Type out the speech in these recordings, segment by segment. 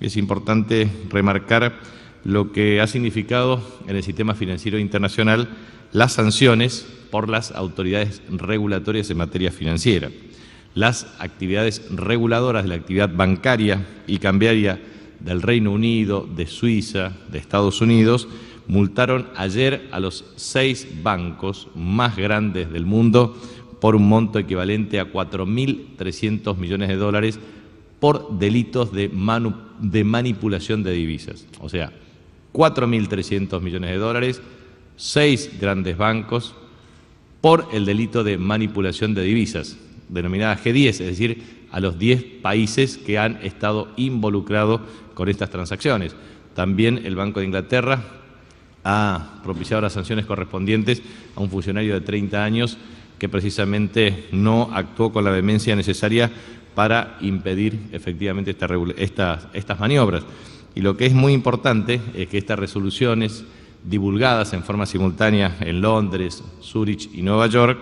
es importante remarcar lo que ha significado en el sistema financiero internacional las sanciones por las autoridades regulatorias en materia financiera. Las actividades reguladoras de la actividad bancaria y cambiaria del Reino Unido, de Suiza, de Estados Unidos, multaron ayer a los seis bancos más grandes del mundo por un monto equivalente a 4.300 millones de dólares por delitos de, manipulación de divisas. O sea, 4.300 millones de dólares, seis grandes bancos por el delito de manipulación de divisas, denominada G10, es decir, a los 10 países que han estado involucrados con estas transacciones. También el Banco de Inglaterra ha propiciado las sanciones correspondientes a un funcionario de 30 años que precisamente no actuó con la demencia necesaria para impedir efectivamente estas, maniobras. Y lo que es muy importante es que estas resoluciones divulgadas en forma simultánea en Londres, Zurich y Nueva York,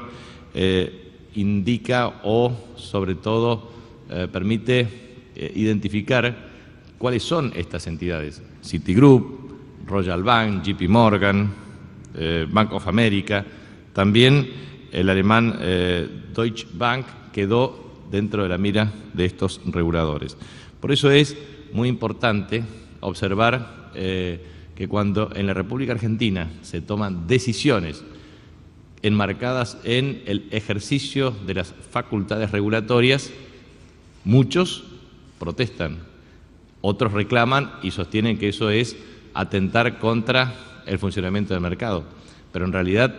eh, indica o sobre todo eh, permite eh, identificar cuáles son estas entidades. Citigroup, Royal Bank, JP Morgan, Bank of America, también el alemán Deutsche Bank quedó dentro de la mira de estos reguladores. Por eso es muy importante observar eh, que cuando en la República Argentina se toman decisiones enmarcadas en el ejercicio de las facultades regulatorias, muchos protestan, otros reclaman y sostienen que eso es atentar contra el funcionamiento del mercado. Pero en realidad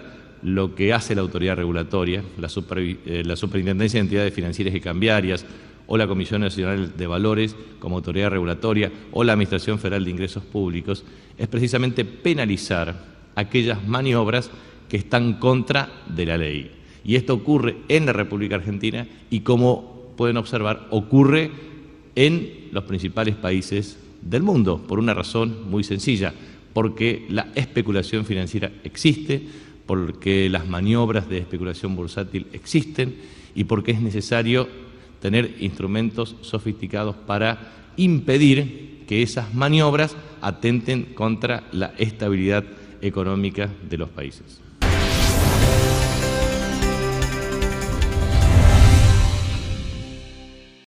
lo que hace la autoridad regulatoria, eh, la, Superintendencia de Entidades Financieras y Cambiarias, o la Comisión Nacional de Valores como autoridad regulatoria o la Administración Federal de Ingresos Públicos, es precisamente penalizar aquellas maniobras que están contra de la ley. Y esto ocurre en la República Argentina y como pueden observar, ocurre en los principales países del mundo, por una razón muy sencilla, porque la especulación financiera existe, porque las maniobras de especulación bursátil existen y porque es necesario tener instrumentos sofisticados para impedir que esas maniobras atenten contra la estabilidad económica de los países.